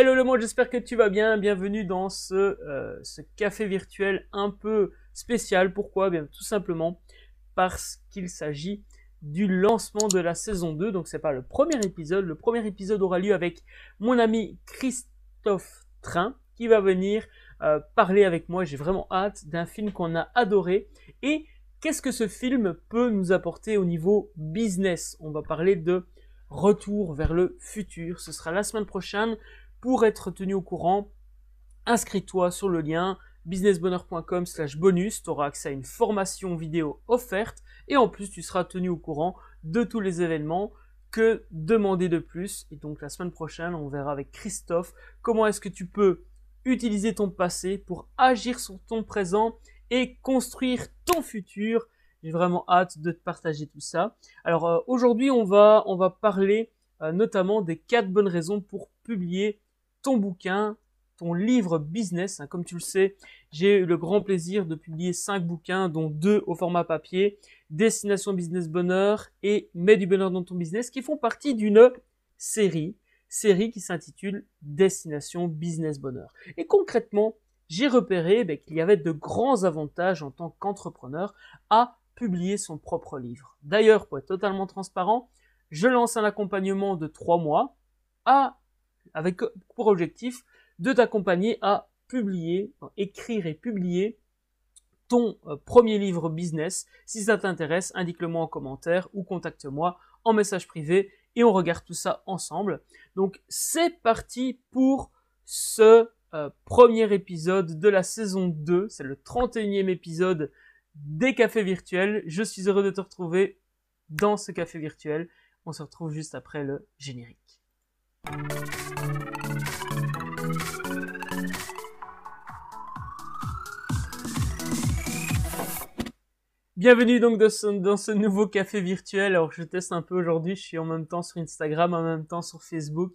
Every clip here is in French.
Hello le monde, j'espère que tu vas bien. Bienvenue dans ce, euh, café virtuel un peu spécial. Pourquoi eh bien, Tout simplement parce qu'il s'agit du lancement de la saison 2. Donc ce n'est pas le premier épisode. Le premier épisode aura lieu avec mon ami Christophe Train qui va venir euh, parler avec moi. J'ai vraiment hâte d'un film qu'on a adoré. Et qu'est-ce que ce film peut nous apporter au niveau business On va parler de retour vers le futur. Ce sera la semaine prochaine. Pour être tenu au courant, inscris-toi sur le lien businessbonheur.com slash bonus, tu auras accès à une formation vidéo offerte et en plus tu seras tenu au courant de tous les événements. Que demander de plus Et donc la semaine prochaine, on verra avec Christophe comment est-ce que tu peux utiliser ton passé pour agir sur ton présent et construire ton futur. J'ai vraiment hâte de te partager tout ça. Alors euh, aujourd'hui, on va, on va parler euh, notamment des quatre bonnes raisons pour publier ton bouquin, ton livre business. Hein, comme tu le sais, j'ai eu le grand plaisir de publier cinq bouquins, dont deux au format papier, Destination Business Bonheur et Mets du bonheur dans ton business, qui font partie d'une série, série qui s'intitule Destination Business Bonheur. Et concrètement, j'ai repéré eh ben, qu'il y avait de grands avantages en tant qu'entrepreneur à publier son propre livre. D'ailleurs, pour être totalement transparent, je lance un accompagnement de trois mois à avec pour objectif de t'accompagner à publier, écrire et publier ton euh, premier livre business. Si ça t'intéresse, indique-le moi en commentaire ou contacte-moi en message privé et on regarde tout ça ensemble. Donc c'est parti pour ce euh, premier épisode de la saison 2. C'est le 31e épisode des cafés virtuels. Je suis heureux de te retrouver dans ce café virtuel. On se retrouve juste après le générique. Bienvenue donc dans ce, nouveau café virtuel. Alors je teste un peu aujourd'hui, je suis en même temps sur Instagram, en même temps sur Facebook.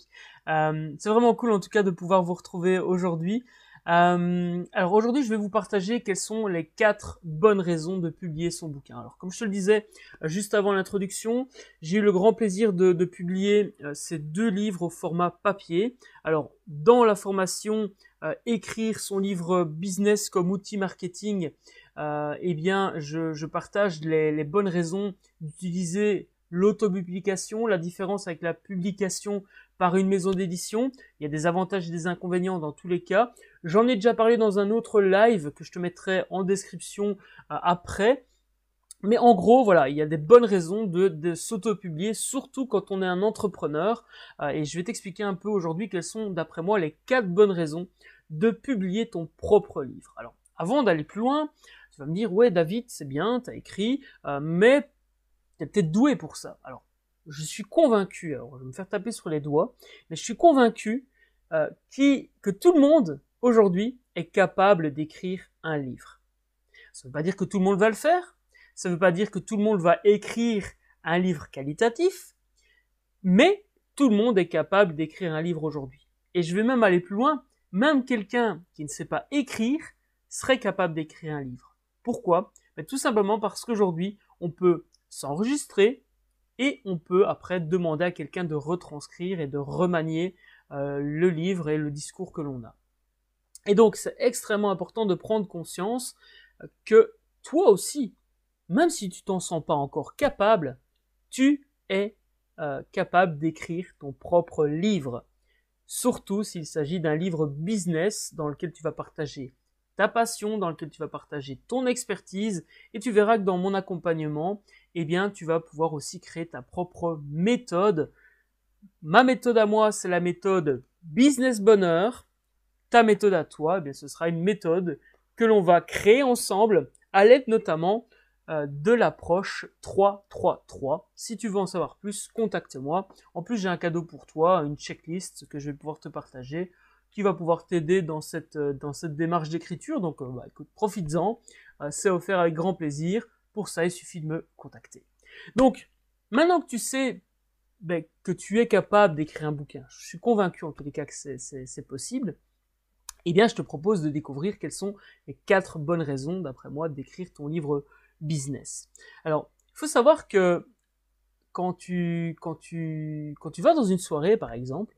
Euh, c'est vraiment cool en tout cas de pouvoir vous retrouver aujourd'hui. Euh, alors aujourd'hui, je vais vous partager quelles sont les quatre bonnes raisons de publier son bouquin. Alors comme je te le disais euh, juste avant l'introduction, j'ai eu le grand plaisir de, publier euh, ces deux livres au format papier. Alors dans la formation écrire son livre business comme outil marketing, eh bien je, partage les, bonnes raisons d'utiliser l'autopublication, la différence avec la publication par une maison d'édition. Il y a des avantages et des inconvénients dans tous les cas. J'en ai déjà parlé dans un autre live que je te mettrai en description euh, après. Mais en gros, voilà, il y a des bonnes raisons de, s'auto-publier, surtout quand on est un entrepreneur. Euh, et je vais t'expliquer un peu aujourd'hui quelles sont, d'après moi, les quatre bonnes raisons de publier ton propre livre. Alors, avant d'aller plus loin, tu vas me dire, ouais, David, c'est bien, t'as écrit, mais euh, mais t'es peut-être doué pour ça. Alors, je suis convaincu, alors je vais me faire taper sur les doigts, mais je suis convaincu euh, que tout le monde aujourd'hui est capable d'écrire un livre. Ça ne veut pas dire que tout le monde va le faire, ça ne veut pas dire que tout le monde va écrire un livre qualitatif, mais tout le monde est capable d'écrire un livre aujourd'hui. Et je vais même aller plus loin, même quelqu'un qui ne sait pas écrire serait capable d'écrire un livre. Pourquoi ben, Tout simplement parce qu'aujourd'hui, on peut s'enregistrer, et on peut après demander à quelqu'un de retranscrire et de remanier euh, le livre et le discours que l'on a. Et donc c'est extrêmement important de prendre conscience euh, que toi aussi, même si tu t'en sens pas encore capable, tu es euh, capable d'écrire ton propre livre, surtout s'il s'agit d'un livre business dans lequel tu vas partager ta passion, dans laquelle tu vas partager ton expertise et tu verras que dans mon accompagnement, eh bien, tu vas pouvoir aussi créer ta propre méthode. Ma méthode à moi, c'est la méthode business bonheur. Ta méthode à toi, eh bien, ce sera une méthode que l'on va créer ensemble à l'aide notamment euh, de l'approche 3 3 Si tu veux en savoir plus, contacte-moi. En plus, j'ai un cadeau pour toi, une checklist que je vais pouvoir te partager qui va pouvoir t'aider dans cette, euh, dans cette démarche d'écriture. Donc, euh, bah, écoute, profites-en. Euh, c'est offert avec grand plaisir. Pour ça, il suffit de me contacter. Donc, maintenant que tu sais ben, que tu es capable d'écrire un bouquin, je suis convaincu en tous les cas que c'est possible, eh bien, je te propose de découvrir quelles sont les quatre bonnes raisons, d'après moi, d'écrire ton livre business. Alors, il faut savoir que quand tu, quand, tu, quand tu vas dans une soirée, par exemple,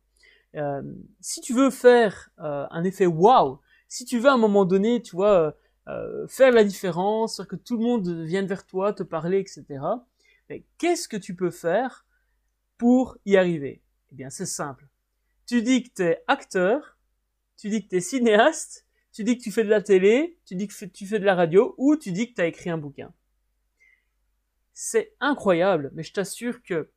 euh, si tu veux faire euh, un effet wow, si tu veux à un moment donné, tu vois, euh, faire la différence, faire que tout le monde vienne vers toi, te parler, etc. qu'est-ce que tu peux faire pour y arriver Eh bien, c'est simple. Tu dis que tu es acteur, tu dis que tu es cinéaste, tu dis que tu fais de la télé, tu dis que tu fais de la radio, ou tu dis que tu as écrit un bouquin. C'est incroyable, mais je t'assure que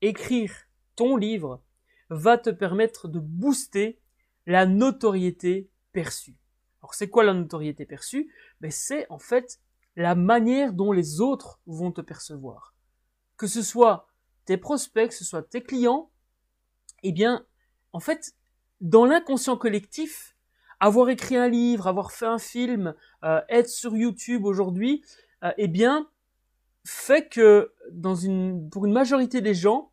écrire ton livre, va te permettre de booster la notoriété perçue. Alors c'est quoi la notoriété perçue ben, C'est en fait la manière dont les autres vont te percevoir. Que ce soit tes prospects, que ce soit tes clients, eh bien, en fait, dans l'inconscient collectif, avoir écrit un livre, avoir fait un film, euh, être sur YouTube aujourd'hui, euh, eh bien, fait que dans une, pour une majorité des gens,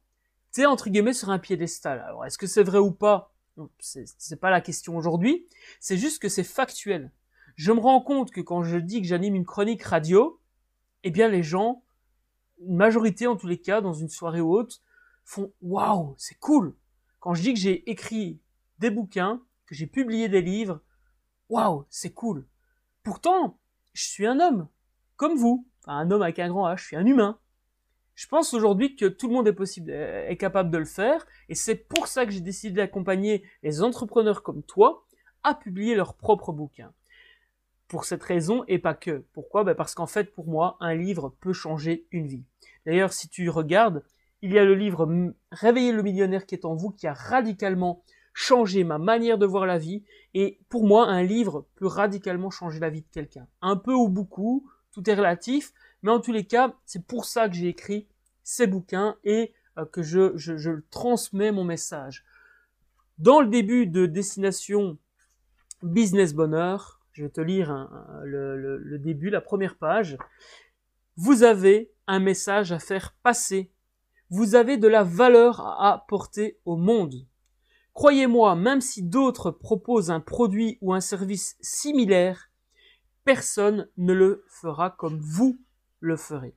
t'es entre guillemets, sur un piédestal. Alors, est-ce que c'est vrai ou pas C'est pas la question aujourd'hui. C'est juste que c'est factuel. Je me rends compte que quand je dis que j'anime une chronique radio, eh bien, les gens, une majorité en tous les cas, dans une soirée ou autre, font waouh, c'est cool. Quand je dis que j'ai écrit des bouquins, que j'ai publié des livres, waouh, c'est cool. Pourtant, je suis un homme, comme vous, enfin, un homme avec un grand H, je suis un humain. Je pense aujourd'hui que tout le monde est possible, est capable de le faire, et c'est pour ça que j'ai décidé d'accompagner les entrepreneurs comme toi à publier leur propre bouquin Pour cette raison et pas que. Pourquoi ben Parce qu'en fait, pour moi, un livre peut changer une vie. D'ailleurs, si tu regardes, il y a le livre réveiller le millionnaire qui est en vous qui a radicalement changé ma manière de voir la vie. Et pour moi, un livre peut radicalement changer la vie de quelqu'un. Un peu ou beaucoup, tout est relatif, mais en tous les cas, c'est pour ça que j'ai écrit ces bouquins et euh, que je, transmets mon message. Dans le début de Destination Business Bonheur, je vais te lire le, le début, la première page. Vous avez un message à faire passer. Vous avez de la valeur à apporter au monde. Croyez-moi, même si d'autres proposent un produit ou un service similaire, personne ne le fera comme vous le ferez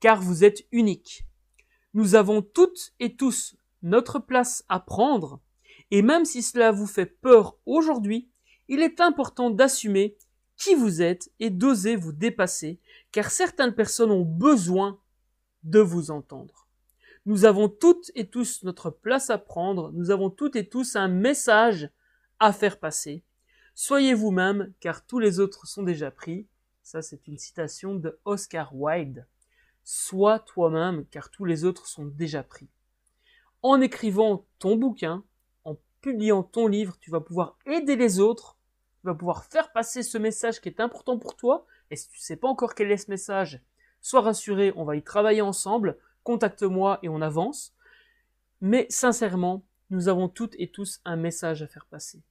car vous êtes unique. Nous avons toutes et tous notre place à prendre, et même si cela vous fait peur aujourd'hui, il est important d'assumer qui vous êtes et d'oser vous dépasser, car certaines personnes ont besoin de vous entendre. Nous avons toutes et tous notre place à prendre, nous avons toutes et tous un message à faire passer. Soyez vous-même, car tous les autres sont déjà pris. Ça, c'est une citation de Oscar Wilde. Sois toi-même car tous les autres sont déjà pris. En écrivant ton bouquin, en publiant ton livre, tu vas pouvoir aider les autres, tu vas pouvoir faire passer ce message qui est important pour toi. Et si tu ne sais pas encore quel est ce message, sois rassuré, on va y travailler ensemble, contacte-moi et on avance. Mais sincèrement, nous avons toutes et tous un message à faire passer.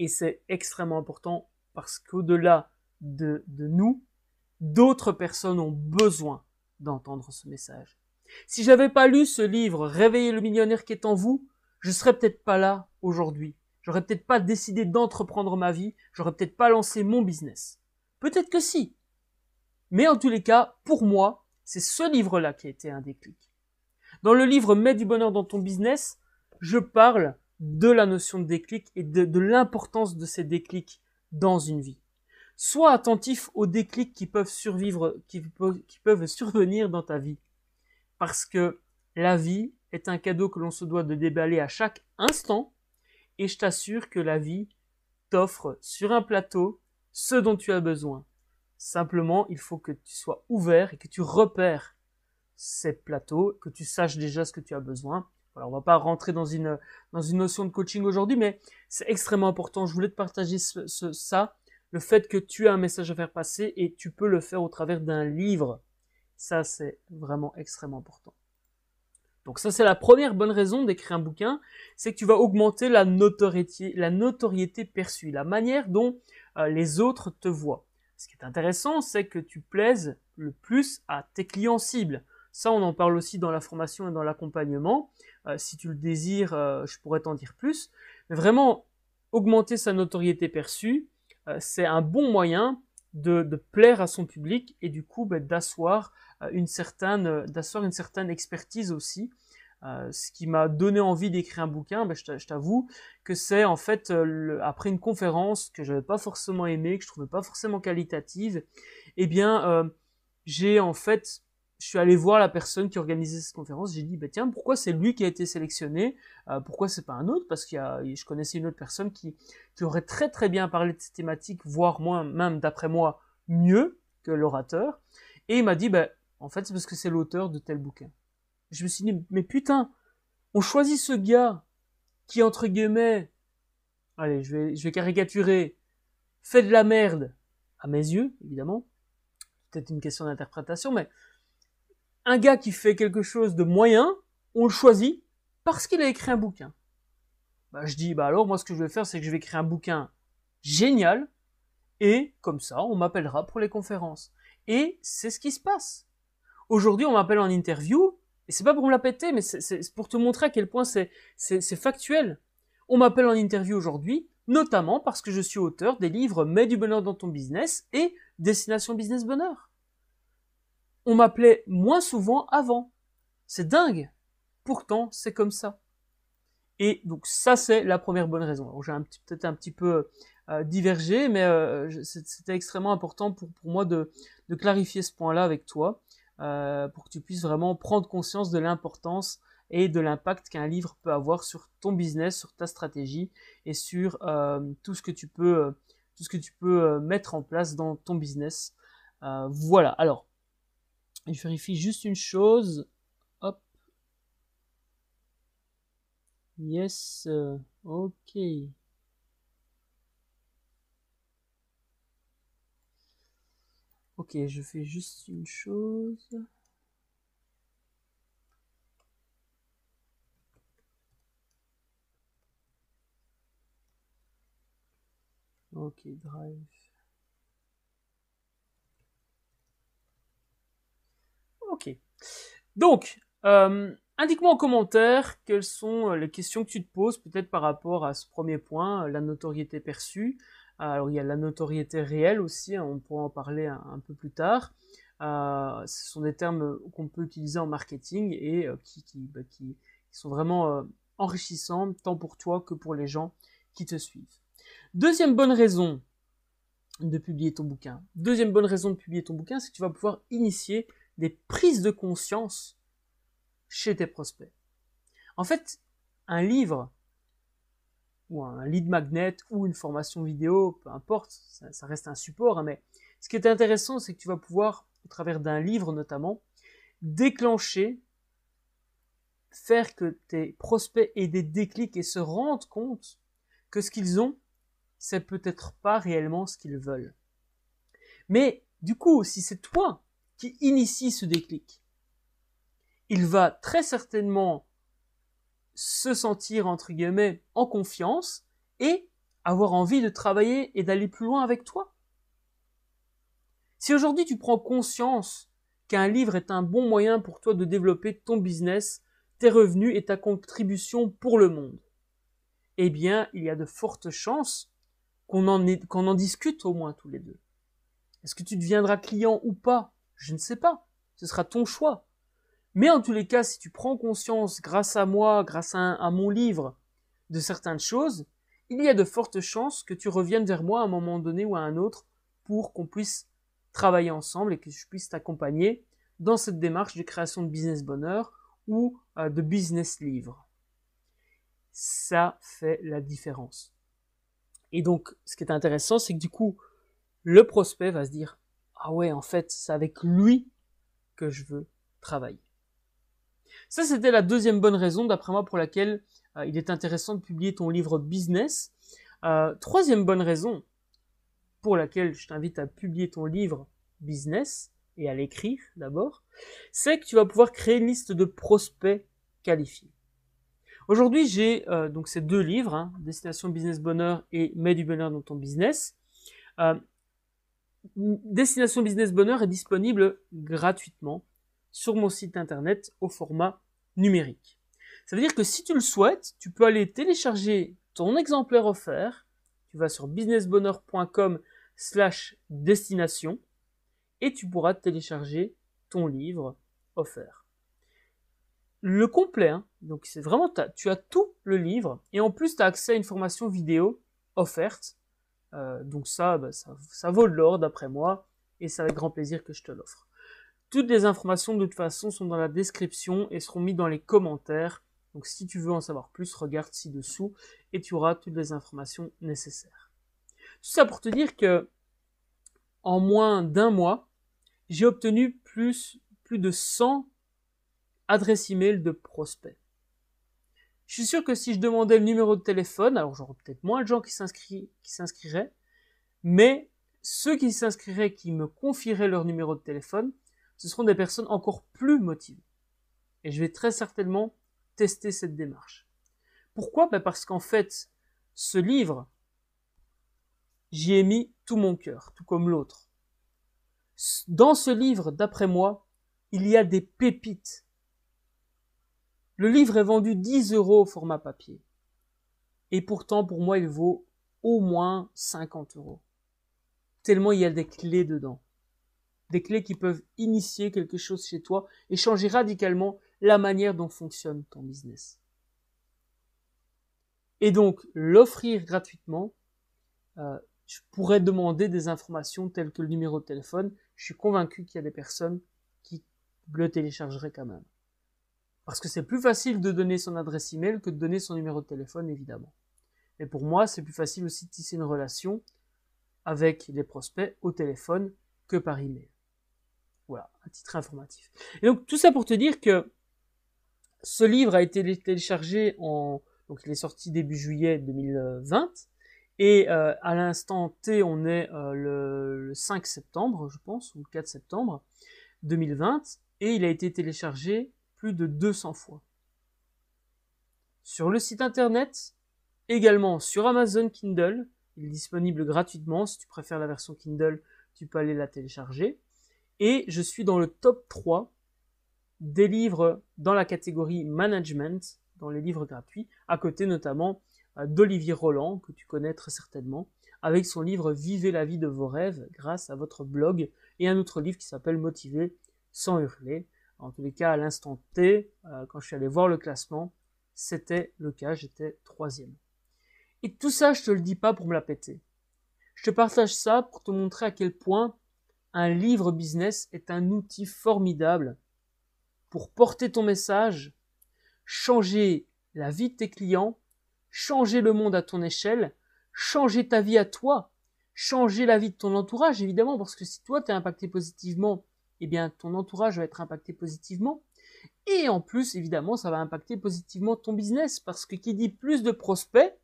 Et c'est extrêmement important parce qu'au-delà de, de nous, D'autres personnes ont besoin d'entendre ce message. Si j'avais pas lu ce livre, Réveillez le millionnaire qui est en vous, je serais peut-être pas là aujourd'hui. J'aurais peut-être pas décidé d'entreprendre ma vie, j'aurais peut-être pas lancé mon business. Peut-être que si. Mais en tous les cas, pour moi, c'est ce livre-là qui a été un déclic. Dans le livre Mets du bonheur dans ton business, je parle de la notion de déclic et de, de l'importance de ces déclics dans une vie. Sois attentif aux déclics qui peuvent survivre, qui, survenir dans ta vie. Parce que la vie est un cadeau que l'on se doit de déballer à chaque instant. Et je t'assure que la vie t'offre sur un plateau ce dont tu as besoin. Simplement, il faut que tu sois ouvert et que tu repères ces plateaux, que tu saches déjà ce que tu as besoin. On on va pas rentrer dans une, dans une notion de coaching aujourd'hui, mais c'est extrêmement important. Je voulais te partager ça le fait que tu as un message à faire passer et tu peux le faire au travers d'un livre. Ça, c'est vraiment extrêmement important. Donc ça, c'est la première bonne raison d'écrire un bouquin, c'est que tu vas augmenter la notoriété, la notoriété perçue, la manière dont euh, les autres te voient. Ce qui est intéressant, c'est que tu plaises le plus à tes clients cibles. Ça, on en parle aussi dans la formation et dans l'accompagnement. Euh, si tu le désires, euh, je pourrais t'en dire plus. Mais vraiment, augmenter sa notoriété perçue, euh, c'est un bon moyen de, plaire à son public et du coup ben d'asseoir euh, une certaine euh, d'asseoir une certaine expertise aussi. ce qui m'a donné envie d'écrire un bouquin, ben je t'avoue que c'est en fait après une conférence que j'avais pas forcément aimé, que je trouvais pas forcément qualitative, eh bien j'ai en fait je suis allé voir la personne qui organisait cette conférence. J'ai dit, ben tiens, pourquoi c'est lui qui a été sélectionné euh, Pourquoi c'est pas un autre Parce que je connaissais une autre personne qui, aurait très très bien parlé de cette thématique, voire moins, même d'après moi, mieux que l'orateur. Et il m'a dit, ben, en fait, c'est parce que c'est l'auteur de tel bouquin. Je me suis dit, mais putain, on choisit ce gars qui, entre guillemets, allez, je vais, je vais caricaturer, fait de la merde, à mes yeux, évidemment. Peut-être une question d'interprétation, mais un gars qui fait quelque chose de moyen, on le choisit parce qu'il a écrit un bouquin. Bah, je dis, bah alors moi ce que je vais faire, c'est que je vais écrire un bouquin génial, et comme ça, on m'appellera pour les conférences. Et c'est ce qui se passe. Aujourd'hui, on m'appelle en interview, et c'est pas pour me la péter, mais c'est pour te montrer à quel point c'est factuel. On m'appelle en interview aujourd'hui, notamment parce que je suis auteur des livres Mets du bonheur dans ton business et Destination Business Bonheur on m'appelait moins souvent avant. C'est dingue. Pourtant, c'est comme ça. Et donc ça, c'est la première bonne raison. Alors j'ai peut-être un petit peu euh, divergé, mais euh, c'était extrêmement important pour, pour moi de, clarifier ce point-là avec toi, euh, pour que tu puisses vraiment prendre conscience de l'importance et de l'impact qu'un livre peut avoir sur ton business, sur ta stratégie et sur tout ce que tu peux, tout ce que tu peux mettre en place dans ton business. voilà. Alors, je vérifie juste une chose. Hop. Yes. Euh, ok. Ok, je fais juste une chose. Ok, drive. Ok. Donc, euh, indique-moi en commentaire quelles sont euh, les questions que tu te poses, peut-être par rapport à ce premier point, euh, la notoriété perçue. Alors, il y a la notoriété réelle aussi, hein, on pourra en parler un, peu plus tard. ce sont des termes qu'on peut utiliser en marketing et bah, qui, sont vraiment enrichissants, tant pour toi que pour les gens qui te suivent. Deuxième bonne raison de publier ton bouquin. Deuxième bonne raison de publier ton bouquin, c'est que tu vas pouvoir initier des prises de conscience chez tes prospects. En fait, un livre ou un lead magnet ou une formation vidéo, peu importe, ça, reste un support, hein, mais ce qui est intéressant, c'est que tu vas pouvoir, au travers d'un livre notamment, déclencher, faire que tes prospects aient des déclics et se rendent compte que ce qu'ils ont, c'est peut-être pas réellement ce qu'ils veulent. Mais du coup, si c'est toi qui initie ce déclic. Il va très certainement se sentir, entre guillemets, en confiance et avoir envie de travailler et d'aller plus loin avec toi. Si aujourd'hui tu prends conscience qu'un livre est un bon moyen pour toi de développer ton business, tes revenus et ta contribution pour le monde, eh bien, il y a de fortes chances qu'on en, en, discute au moins tous les deux. Est-ce que tu deviendras client ou pas je ne sais pas. Ce sera ton choix. Mais en tous les cas, si tu prends conscience, grâce à moi, grâce à, mon livre, de certaines choses, il y a de fortes chances que tu reviennes vers moi à un moment donné ou à un autre pour qu'on puisse travailler ensemble et que je puisse t'accompagner dans cette démarche de création de business bonheur ou euh, de business livre. Ça fait la différence. Et donc, ce qui est intéressant, c'est que du coup, le prospect va se dire, ah ouais, en fait, c'est avec lui que je veux travailler. Ça, c'était la deuxième bonne raison, d'après moi, pour laquelle euh, il est intéressant de publier ton livre business. Euh, troisième bonne raison pour laquelle je t'invite à publier ton livre business et à l'écrire d'abord, c'est que tu vas pouvoir créer une liste de prospects qualifiés. Aujourd'hui, j'ai euh, donc ces deux livres, hein, Destination Business Bonheur et Mets du bonheur dans ton business. Destination Business Bonheur est disponible gratuitement sur mon site internet au format numérique. Ça veut dire que si tu le souhaites, tu peux aller télécharger ton exemplaire offert. Tu vas sur businessbonheur.com slash destination et tu pourras télécharger ton livre offert. Le complet, hein, donc c'est vraiment, tu as tout le livre et en plus tu as accès à une formation vidéo offerte euh, donc bah, ça, ça, vaut de l'or d'après moi, et c'est avec grand plaisir que je te l'offre. Toutes les informations de toute façon sont dans la description et seront mises dans les commentaires. Donc si tu veux en savoir plus, regarde ci-dessous et tu auras toutes les informations nécessaires. Tout ça pour te dire que en moins d'un mois, j'ai obtenu plus, plus de 100 adresses e-mail de prospects. Je suis sûr que si je demandais le numéro de téléphone, alors j'aurais peut-être moins de gens qui, s'inscriraient, mais ceux qui s'inscriraient, qui me confieraient leur numéro de téléphone, ce seront des personnes encore plus motivées. Et je vais très certainement tester cette démarche. Pourquoi ben Parce qu'en fait, ce livre, j'y ai mis tout mon cœur, tout comme l'autre. Dans ce livre, d'après moi, il y a des pépites le livre est vendu 10 euros au format papier. Et pourtant, pour moi, il vaut au moins 50 euros. Tellement il y a des clés dedans. Des clés qui peuvent initier quelque chose chez toi et changer radicalement la manière dont fonctionne ton business. Et donc, l'offrir gratuitement, euh, je pourrais demander des informations telles que le numéro de téléphone. Je suis convaincu qu'il y a des personnes qui le téléchargeraient quand même. Parce que c'est plus facile de donner son adresse email que de donner son numéro de téléphone, évidemment. Et pour moi, c'est plus facile aussi de tisser une relation avec les prospects au téléphone que par email. Voilà, un titre informatif. Et donc tout ça pour te dire que ce livre a été téléchargé en donc il est sorti début juillet 2020 et euh, à l'instant T on est euh, le, 5 septembre je pense ou le 4 septembre 2020 et il a été téléchargé de 200 fois. Sur le site internet, également sur Amazon Kindle, il est disponible gratuitement. Si tu préfères la version Kindle, tu peux aller la télécharger. Et je suis dans le top 3 des livres dans la catégorie management, dans les livres gratuits, à côté notamment euh, d'Olivier Roland, que tu connais très certainement, avec son livre Vivez la vie de vos rêves grâce à votre blog et un autre livre qui s'appelle Motiver sans hurler, en tous les cas, à l'instant T, euh, quand je suis allé voir le classement, c'était le cas, j'étais troisième. Et tout ça, je te le dis pas pour me la péter. Je te partage ça pour te montrer à quel point un livre business est un outil formidable pour porter ton message, changer la vie de tes clients, changer le monde à ton échelle, changer ta vie à toi, changer la vie de ton entourage, évidemment, parce que si toi t'es impacté positivement eh bien ton entourage va être impacté positivement. Et en plus, évidemment, ça va impacter positivement ton business parce que qui dit plus de prospects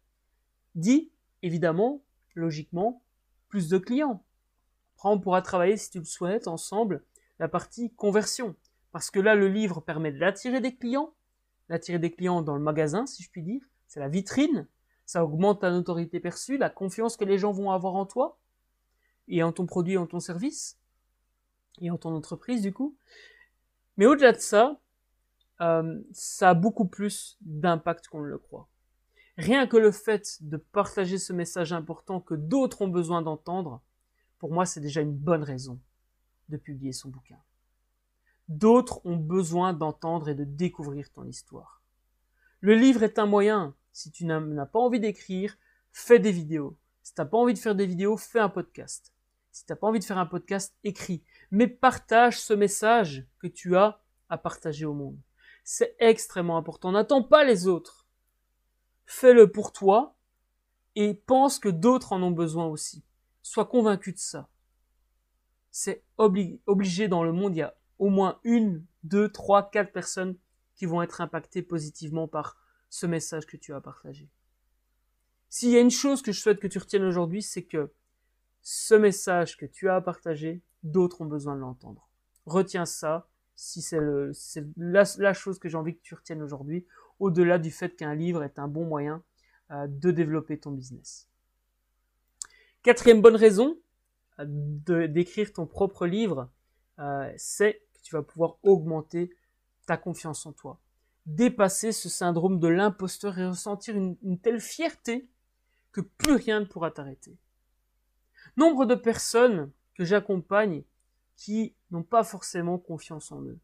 dit évidemment, logiquement, plus de clients. Après, on pourra travailler, si tu le souhaites, ensemble la partie conversion. Parce que là, le livre permet d'attirer des clients, d'attirer des clients dans le magasin, si je puis dire. C'est la vitrine. Ça augmente ta notoriété perçue, la confiance que les gens vont avoir en toi et en ton produit et en ton service et en ton entreprise du coup. Mais au-delà de ça, euh, ça a beaucoup plus d'impact qu'on le croit. Rien que le fait de partager ce message important que d'autres ont besoin d'entendre, pour moi c'est déjà une bonne raison de publier son bouquin. D'autres ont besoin d'entendre et de découvrir ton histoire. Le livre est un moyen. Si tu n'as pas envie d'écrire, fais des vidéos. Si tu n'as pas envie de faire des vidéos, fais un podcast. Si tu n'as pas envie de faire un podcast, écris mais partage ce message que tu as à partager au monde. C'est extrêmement important. N'attends pas les autres. Fais-le pour toi et pense que d'autres en ont besoin aussi. Sois convaincu de ça. C'est obligé dans le monde, il y a au moins une, deux, trois, quatre personnes qui vont être impactées positivement par ce message que tu as partagé. S'il y a une chose que je souhaite que tu retiennes aujourd'hui, c'est que ce message que tu as à partager, d'autres ont besoin de l'entendre. Retiens ça, si c'est la, chose que j'ai envie que tu retiennes aujourd'hui, au-delà du fait qu'un livre est un bon moyen euh, de développer ton business. Quatrième bonne raison euh, d'écrire ton propre livre, euh, c'est que tu vas pouvoir augmenter ta confiance en toi, dépasser ce syndrome de l'imposteur et ressentir une telle fierté que plus rien ne pourra t'arrêter. Nombre de personnes que j'accompagne qui n'ont pas forcément confiance en eux.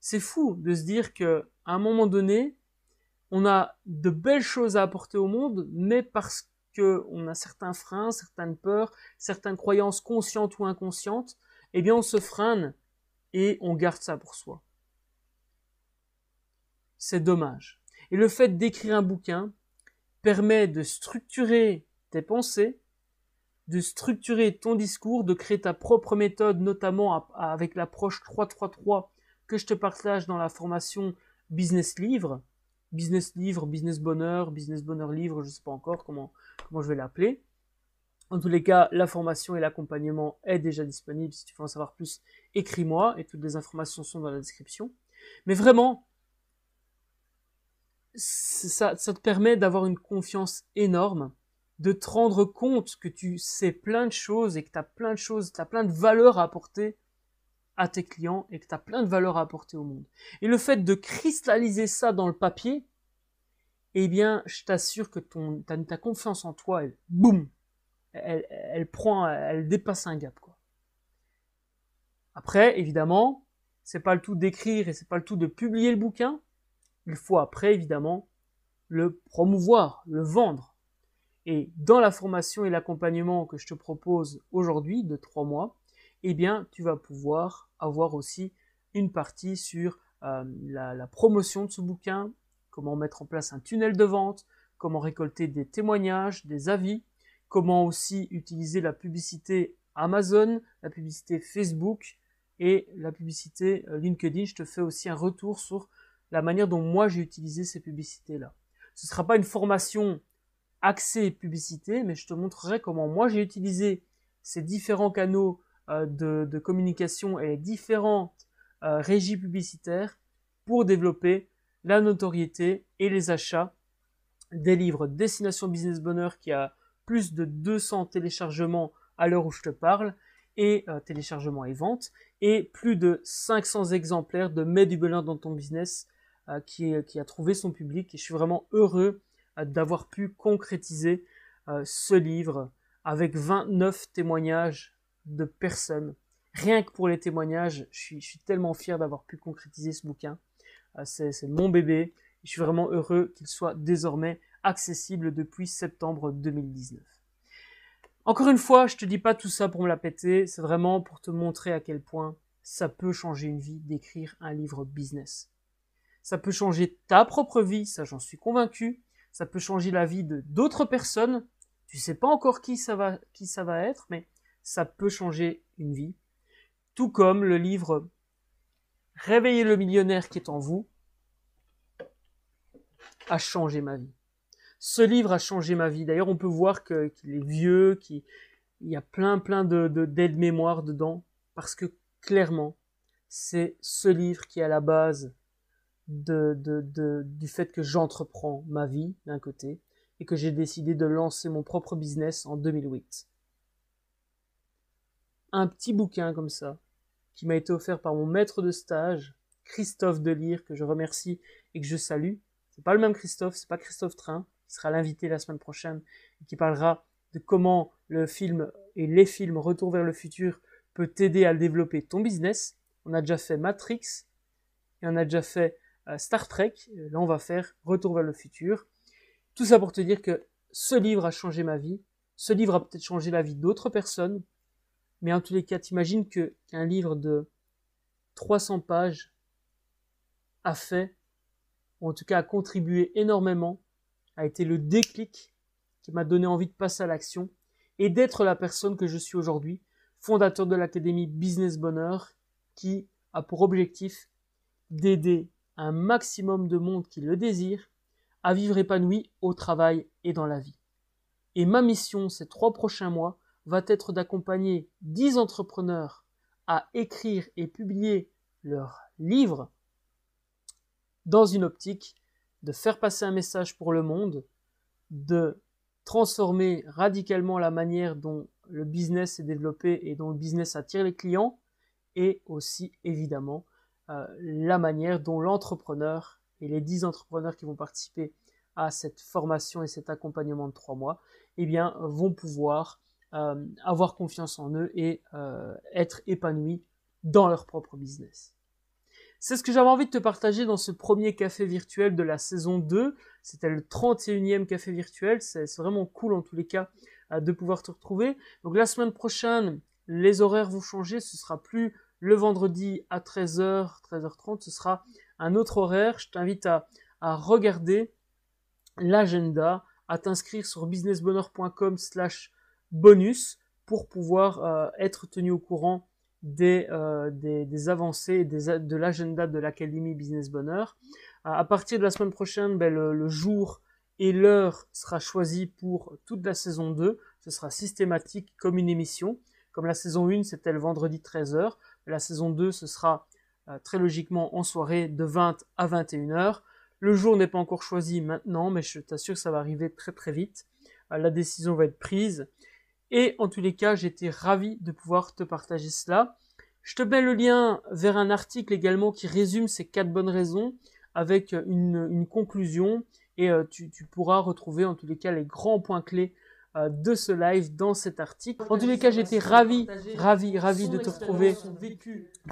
C'est fou de se dire que, à un moment donné, on a de belles choses à apporter au monde, mais parce que on a certains freins, certaines peurs, certaines croyances conscientes ou inconscientes, eh bien on se freine et on garde ça pour soi. C'est dommage. Et le fait d'écrire un bouquin permet de structurer tes pensées de structurer ton discours, de créer ta propre méthode, notamment avec l'approche 333 que je te partage dans la formation Business Livre. Business Livre, Business Bonheur, Business Bonheur Livre, je ne sais pas encore comment, je vais l'appeler. En tous les cas, la formation et l'accompagnement est déjà disponible. Si tu veux en savoir plus, écris-moi et toutes les informations sont dans la description. Mais vraiment, ça te permet d'avoir une confiance énorme de te rendre compte que tu sais plein de choses et que tu as plein de choses, tu as plein de valeurs à apporter à tes clients et que tu as plein de valeurs à apporter au monde. Et le fait de cristalliser ça dans le papier, eh bien, je t'assure que ton, ta, confiance en toi, elle, boum, elle, elle prend, elle dépasse un gap, quoi. Après, évidemment, c'est pas le tout d'écrire et c'est pas le tout de publier le bouquin. Il faut après, évidemment, le promouvoir, le vendre et dans la formation et l'accompagnement que je te propose aujourd'hui de trois mois, eh bien, tu vas pouvoir avoir aussi une partie sur euh, la, la, promotion de ce bouquin, comment mettre en place un tunnel de vente, comment récolter des témoignages, des avis, comment aussi utiliser la publicité Amazon, la publicité Facebook et la publicité euh, LinkedIn. Je te fais aussi un retour sur la manière dont moi j'ai utilisé ces publicités-là. Ce ne sera pas une formation accès et publicité, mais je te montrerai comment moi j'ai utilisé ces différents canaux euh, de, communication et les différentes euh, régies publicitaires pour développer la notoriété et les achats des livres Destination Business Bonheur qui a plus de 200 téléchargements à l'heure où je te parle et euh, téléchargements et ventes et plus de 500 exemplaires de Mets du bonheur dans ton business qui, qui, a trouvé son public et je suis vraiment heureux d'avoir pu concrétiser euh, ce livre avec 29 témoignages de personnes. Rien que pour les témoignages, je suis, tellement fier d'avoir pu concrétiser ce bouquin. Euh, c'est mon bébé. Je suis vraiment heureux qu'il soit désormais accessible depuis septembre 2019. Encore une fois, je te dis pas tout ça pour me la péter, c'est vraiment pour te montrer à quel point ça peut changer une vie d'écrire un livre business. Ça peut changer ta propre vie, ça j'en suis convaincu, ça peut changer la vie de d'autres personnes. Tu sais pas encore qui ça va, qui ça va être, mais ça peut changer une vie. Tout comme le livre Réveillez le millionnaire qui est en vous a changé ma vie. Ce livre a changé ma vie. D'ailleurs, on peut voir qu'il est vieux, qu'il y a plein plein de mémoires mémoire dedans, parce que clairement, c'est ce livre qui à la base de, du fait que j'entreprends ma vie d'un côté et que j'ai décidé de lancer mon propre business en 2008. Un petit bouquin comme ça, qui m'a été offert par mon maître de stage, Christophe Delire, que je remercie et que je salue. C'est pas le même Christophe, c'est pas Christophe Train, qui sera l'invité la semaine prochaine et qui parlera de comment le film et les films Retour vers le futur peut t'aider à développer ton business. On a déjà fait Matrix et on a déjà fait Star Trek. Euh, là, on va faire Retour vers le futur. Tout ça pour te dire que ce livre a changé ma vie. Ce livre a peut-être changé la vie d'autres personnes. Mais en tous les cas, t'imagines que qu'un livre de 300 pages a fait, ou en tout cas a contribué énormément, a été le déclic qui m'a donné envie de passer à l'action et d'être la personne que je suis aujourd'hui, fondateur de l'Académie Business Bonheur, qui a pour objectif d'aider un maximum de monde qui le désire à vivre épanoui au travail et dans la vie. Et ma mission ces trois prochains mois va être d'accompagner dix entrepreneurs à écrire et publier leurs livres dans une optique de faire passer un message pour le monde, de transformer radicalement la manière dont le business est développé et dont le business attire les clients, et aussi évidemment euh, la manière dont l'entrepreneur et les 10 entrepreneurs qui vont participer à cette formation et cet accompagnement de 3 mois, eh bien, vont pouvoir euh, avoir confiance en eux et euh, être épanouis dans leur propre business. C'est ce que j'avais envie de te partager dans ce premier café virtuel de la saison 2. C'était le 31e café virtuel. C'est vraiment cool en tous les cas de pouvoir te retrouver. Donc la semaine prochaine, les horaires vont changer. Ce sera plus le vendredi à 13h, 13h30, ce sera un autre horaire. Je t'invite à, regarder l'agenda, à t'inscrire sur businessbonheur.com slash bonus pour pouvoir euh, être tenu au courant des, euh, avancées et de l'agenda de l'Académie Business Bonheur. Euh, à partir de la semaine prochaine, ben, le, le, jour et l'heure sera choisi pour toute la saison 2. Ce sera systématique comme une émission. Comme la saison 1, c'était le vendredi 13h. La saison 2, ce sera euh, très logiquement en soirée de 20 à 21h. Le jour n'est pas encore choisi maintenant, mais je t'assure que ça va arriver très très vite. Euh, la décision va être prise. Et en tous les cas, j'étais ravi de pouvoir te partager cela. Je te mets le lien vers un article également qui résume ces quatre bonnes raisons avec une, conclusion et euh, tu, pourras retrouver en tous les cas les grands points clés euh, de ce live dans cet article. En tous les cas, j'étais ravi, ravi, ravi de te retrouver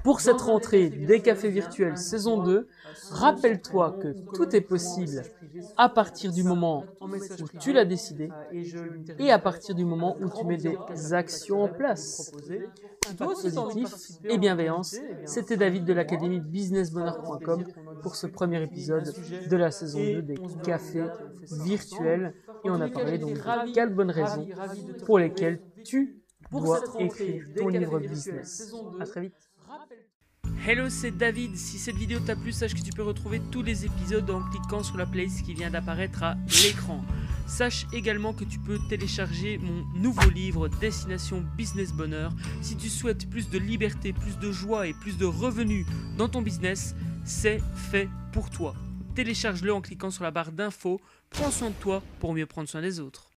pour cette rentrée des cafés virtuels saison 2. Euh, Rappelle-toi que tout est possible à partir du moment où tu l'as décidé euh, et à partir du moment où tu mets des actions en place. Positif et bienveillance, c'était David de l'Académie businessbonheur.com pour ce premier épisode de la saison 2 des cafés virtuels. Et on a parlé donc de bonheur raisons pour lesquelles tu dois écrire ton livre business. À très vite. Hello, c'est David. Si cette vidéo t'a plu, sache que tu peux retrouver tous les épisodes en cliquant sur la playlist qui vient d'apparaître à l'écran. Sache également que tu peux télécharger mon nouveau livre Destination Business Bonheur. Si tu souhaites plus de liberté, plus de joie et plus de revenus dans ton business, c'est fait pour toi. Télécharge-le en cliquant sur la barre d'infos. Prends soin de toi pour mieux prendre soin des autres.